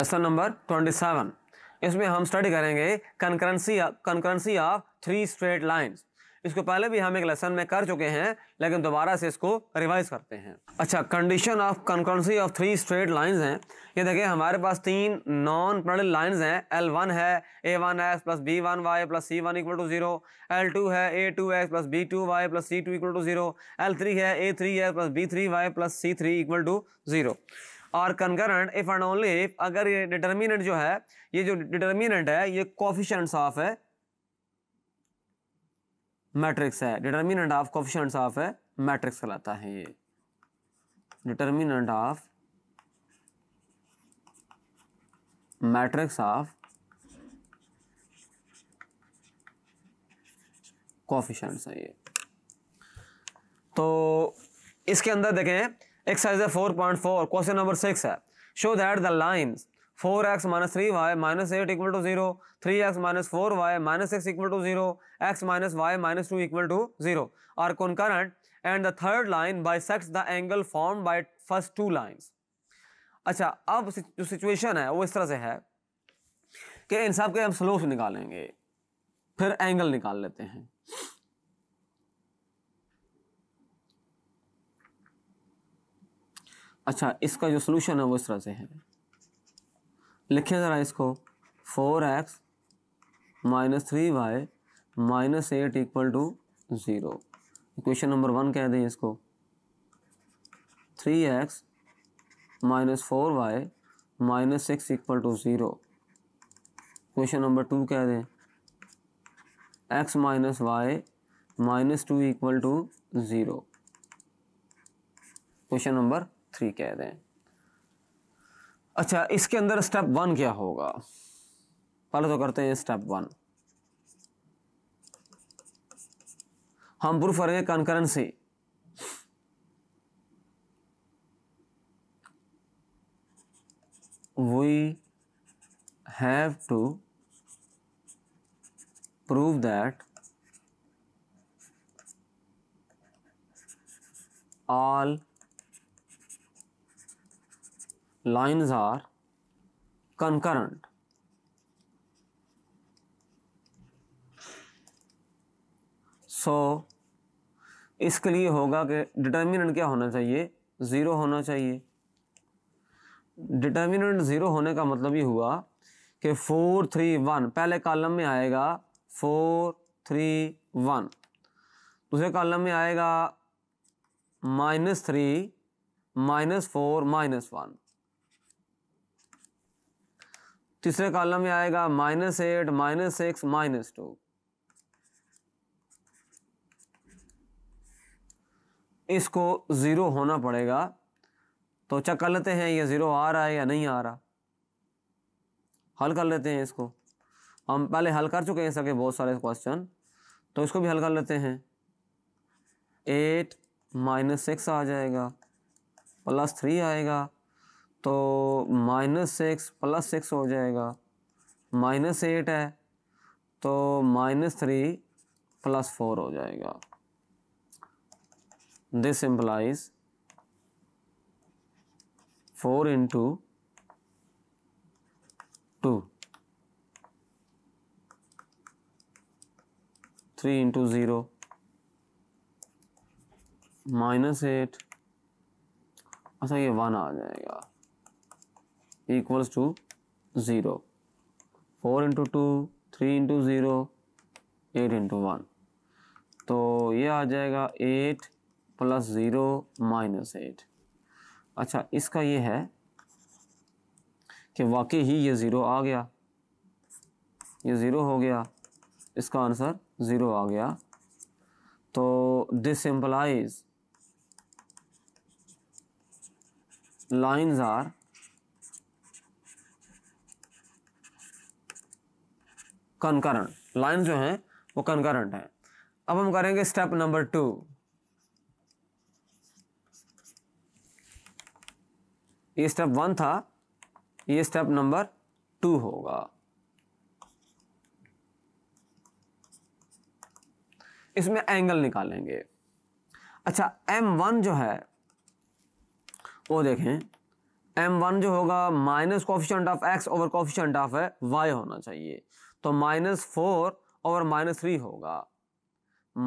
lesson number 27 इसमें हम study करेंगे concurrency concurrency of three straight lines इसको पहले भी हम एक लेसन में कर चुके हैं लेकिन दोबारा से इसको रिवाइज करते हैं अच्छा condition of concurrency of three straight lines हैं ये देखिए हमारे पास तीन नॉन पैरेलल लाइंस हैं एल वन है A one X plus B one Y plus C one equal to zero L two है A two X plus B two Y plus C two equal to zero L three है A three X plus B three Y plus C three equal to zero are concurrent if and only if अगर ये determinant जो है ये जो determinant है ये coefficient of है मैट्रिक्स है डिटर्मिनेंट ऑफ कॉफिशंट ऑफ है मैट्रिक्स कहलाता है ये determinant of matrix of coefficient है ये तो इसके अंदर देखें एक्सरसाइज है four point four question number six है show that the lines four X minus three Y minus eight equal to zero three X minus four Y minus six equal to zero X minus Y minus two equal to zero are concurrent and the third line bisects the angle form by first two lines अच्छा अब जो situation है वो इस तरह से है कि इन सब के हम स्लोप निकालेंगे फिर एंगल निकाल लेते हैं अच्छा इसका जो सोल्यूशन है वो इस तरह से है लिखिए ज़रा इसको four X minus three Y minus eight equal to zero equation number one कह दें इसको three X minus four Y minus six equal to zero question number two कह दें X minus Y minus two equal to zero question number three कह दें अच्छा इसके अंदर स्टेप वन क्या होगा पहले तो करते हैं स्टेप वन हम प्रूफ करेंगे concurrency we have to prove that all lines are concurrent so इसके लिए होगा कि डिटर्मिनेंट क्या होना चाहिए ज़ीरो होना चाहिए डिटर्मिनेंट ज़ीरो होने का मतलब ये हुआ कि फोर थ्री वन पहले कॉलम में आएगा फोर थ्री वन दूसरे कॉलम में आएगा minus three minus four minus one तीसरे कॉलम में आएगा minus eight minus six minus two इसको ज़ीरो होना पड़ेगा तो चेक कर लेते हैं ये ज़ीरो आ रहा है या नहीं आ रहा हल कर लेते हैं इसको हम पहले हल कर चुके हैं सके बहुत सारे क्वेश्चन तो इसको भी हल कर लेते हैं एट माइनस सिक्स आ जाएगा प्लस थ्री आएगा तो माइनस सिक्स प्लस सिक्स हो जाएगा माइनस एट है तो माइनस थ्री प्लस फोर हो जाएगा this implies four into two three into zero minus eight अच्छा ये वन आ जाएगा equals to zero four into two three into zero eight into one तो ये आ जाएगा eight plus zero minus eight अच्छा इसका ये है कि वाकई ही ये ज़ीरो आ गया ये ज़ीरो हो गया इसका आंसर ज़ीरो आ गया तो this implies lines are concurrent line जो है वो कंकरंट है अब हम करेंगे स्टेप नंबर टू ये स्टेप वन था ये स्टेप नंबर टू होगा इसमें एंगल निकालेंगे अच्छा M1 जो है वो देखें M1 जो होगा minus coefficient of X over coefficient of है वाई होना चाहिए तो माइनस फोर और माइनस थ्री होगा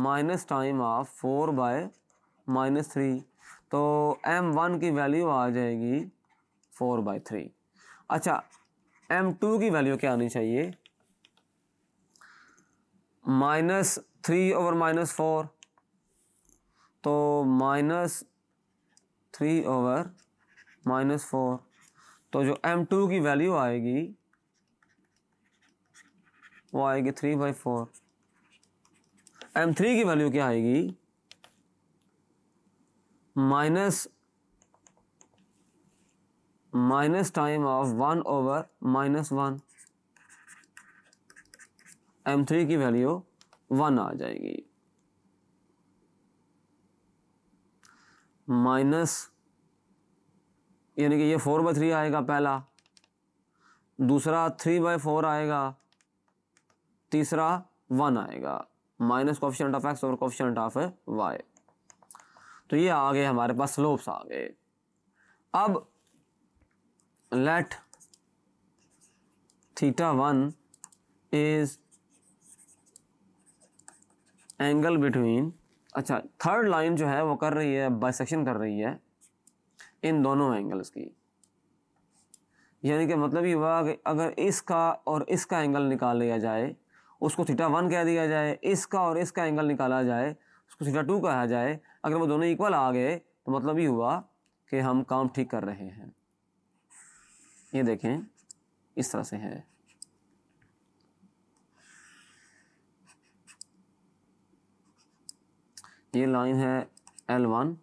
minus time of four by minus three तो एम वन की वैल्यू आ जाएगी फोर बाई थ्री अच्छा एम टू की वैल्यू क्या आनी चाहिए minus three over minus four तो minus three over minus four तो जो एम टू की वैल्यू आएगी वो आएगी three by four M three की वैल्यू क्या आएगी minus minus time of one over minus one M three की वैल्यू वन आ जाएगी माइनस यानी कि ये फोर बाई थ्री आएगा पहला दूसरा थ्री बाई फोर आएगा तीसरा वन आएगा माइनस कॉफिशियंट ऑफ एक्स और कॉफिशियंट ऑफ वाई तो ये आ गए हमारे पास स्लोप्स आ गए अब let theta one is angle between अच्छा थर्ड लाइन जो है वो कर रही है बाइसेक्शन कर रही है इन दोनों एंगल्स की यानी कि मतलब ये हुआ कि अगर इसका और इसका एंगल निकाल लिया जाए उसको थीटा वन कह दिया जाए इसका और इसका एंगल निकाला जाए उसको थीटा टू कहा जाए अगर वो दोनों इक्वल आ गए तो मतलब ये हुआ कि हम काम ठीक कर रहे हैं ये देखें इस तरह से है ये लाइन है एल वन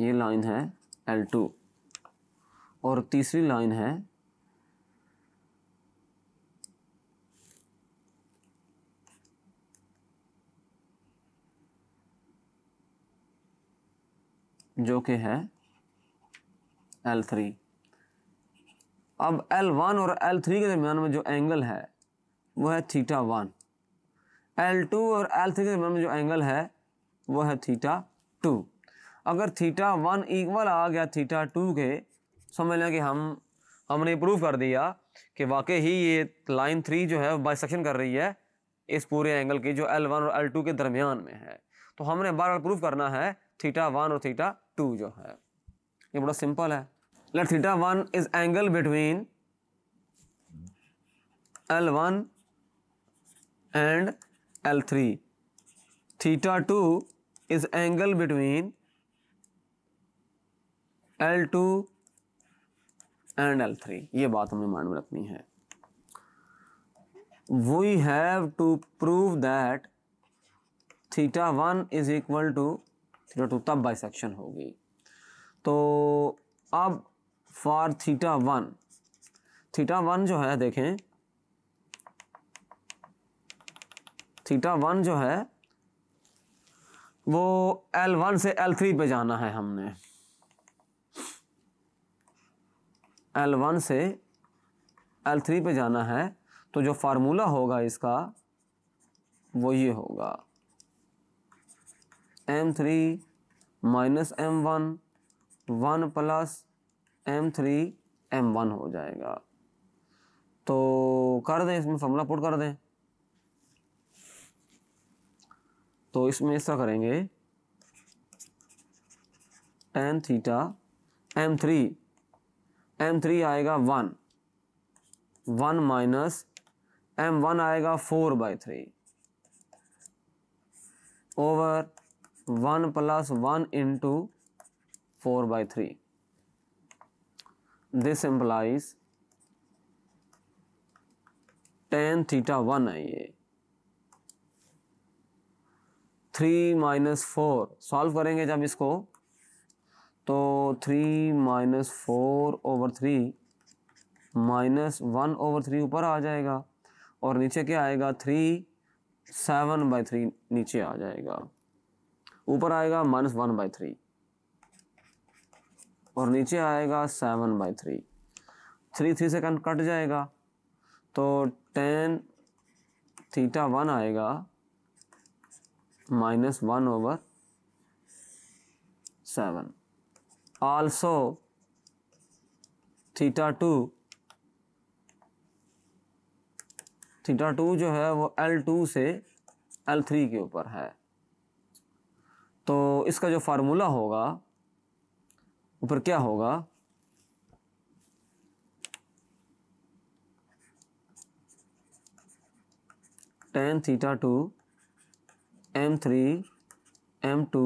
ये लाइन है एल टू और तीसरी लाइन है जो कि है एल थ्री अब एल वन और एल थ्री के दरमियान में जो एंगल है वो है थीटा वन एल टू और एल थ्री के दरमियान में जो एंगल है वो है थीटा टू अगर थीटा वन इक्वल आ गया थीटा टू के समझ लें कि हम हमने प्रूव कर दिया कि वाकई ही ये लाइन थ्री जो है बाइसेक्शन कर रही है इस पूरे एंगल की जो एल वन और एल टू के दरमियान में है तो हमने बार बार प्रूव करना है थीटा वन और थीटा टू जो है ये बड़ा सिंपल है let theta one is angle between L one and L three theta two is angle between L two and L three ये बात हमें माइंड में रखनी है we have to prove that theta one is equal to theta two तब section होगी तो अब for theta one theta one जो है देखें थीटा वन जो है वो एल वन से एल थ्री पे जाना है हमने एल वन से एल थ्री पे जाना है तो जो फार्मूला होगा इसका वो ये होगा M three minus M one one plus M three M one हो जाएगा तो कर दें इसमें फॉर्मूला पुट कर दें तो इसमें ऐसा करेंगे N theta M three M three आएगा one one minus M one आएगा four by three over one plus one into four by three this implies tan theta one है ये थ्री माइनस फोर सॉल्व करेंगे जब इसको तो three minus four over three minus one over three ऊपर आ जाएगा और नीचे क्या आएगा थ्री सेवन बाई थ्री नीचे आ जाएगा ऊपर आएगा माइनस वन बाई थ्री और नीचे आएगा seven by three three three से कट जाएगा तो टेन थीटा वन आएगा minus one over seven also theta two theta two जो है वो एल टू से एल थ्री के ऊपर है इसका जो फार्मूला होगा ऊपर क्या होगा tan theta two M three M two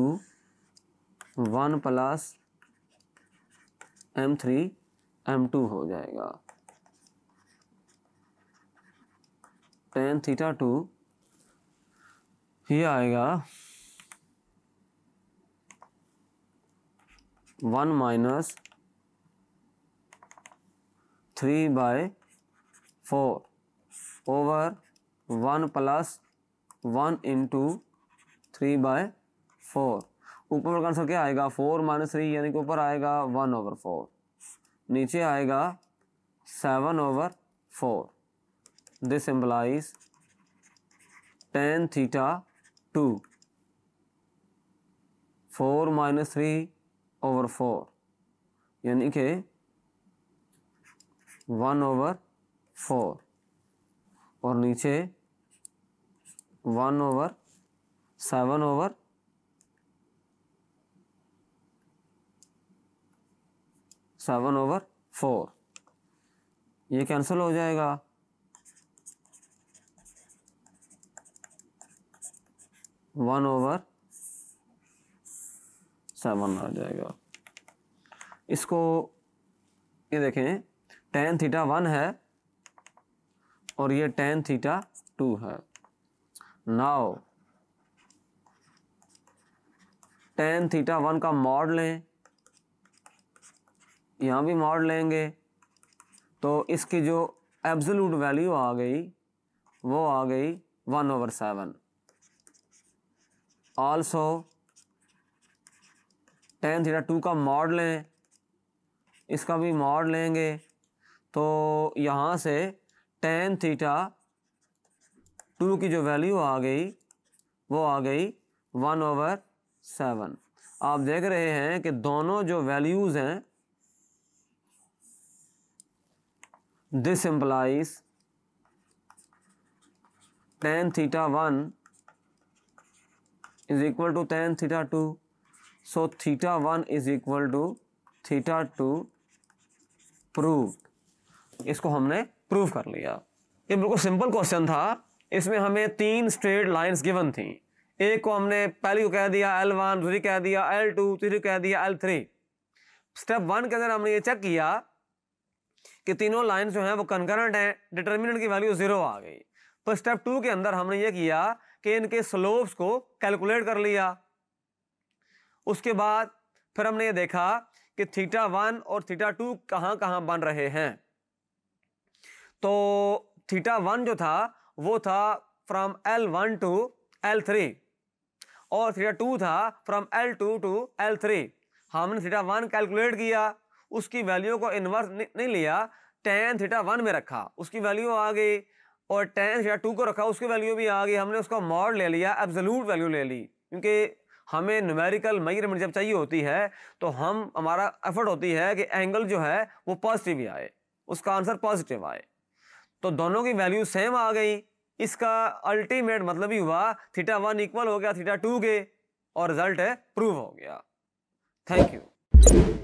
one plus M three M two हो जाएगा टेन थीटा टू ये आएगा one minus three by four over one plus one into three by four ऊपर का आंसर क्या आएगा फोर माइनस थ्री यानी कि ऊपर आएगा वन ओवर फोर नीचे आएगा seven over four this implies tan theta two four minus three over four यानी कि वन ओवर फोर और नीचे one over seven over seven over four ये कैंसिल हो जाएगा वन ओवर सेवन आ जाएगा इसको ये देखें टेन थीटा वन है और ये टेन थीटा टू है नाउ टेन थीटा वन का मॉड लें यहाँ भी मॉड लेंगे तो इसकी जो एब्सोलूट वैल्यू आ गई वो आ गई one over seven also tan theta two का मॉड लें इसका भी मॉड लेंगे तो यहाँ से टेन थीटा टू की जो वैल्यू आ गई वो आ गई वन ओवर सेवन आप देख रहे हैं कि दोनों जो वैल्यूज़ हैं this implies tan theta one is equal to tan theta two So theta 1 is equal to theta 2 prove इसको हमने प्रूव कर लिया ये बिल्कुल सिंपल क्वेश्चन था इसमें हमें तीन स्ट्रेट लाइंस गिवन थी एक को हमने पहली को कह दिया L1 वन दूसरी कह दिया L2 तीसरी कह दिया L3 स्टेप वन के अंदर हमने ये चेक किया कि तीनों लाइंस जो हैं वो कंकरेंट हैं डिटर्मिनेंट की वैल्यू जीरो आ गई पर स्टेप टू के अंदर हमने ये किया कि इनके स्लोप्स को कैलकुलेट कर लिया उसके बाद फिर हमने ये देखा कि थीटा वन और थीटा टू कहाँ कहाँ बन रहे हैं तो थीटा वन जो था वो था from L one to L three और थीटा टू था from L two to L three हमने थीटा वन कैलकुलेट किया उसकी वैल्यू को इन्वर्स नहीं लिया टेन थीटा वन में रखा उसकी वैल्यू आ गई और टेन थीटा टू को रखा उसकी वैल्यू भी आ गई हमने उसका मॉड ले लिया एब्जोल्यूट वैल्यू ले ली क्योंकि हमें न्यूमेरिकल मेजरमेंट जब चाहिए होती है तो हम हमारा एफर्ट होती है कि एंगल जो है वो पॉजिटिव ही आए उसका आंसर पॉजिटिव आए तो दोनों की वैल्यू सेम आ गई इसका अल्टीमेट मतलब ही हुआ थीटा वन इक्वल हो गया थीटा टू के और रिजल्ट प्रूव हो गया थैंक यू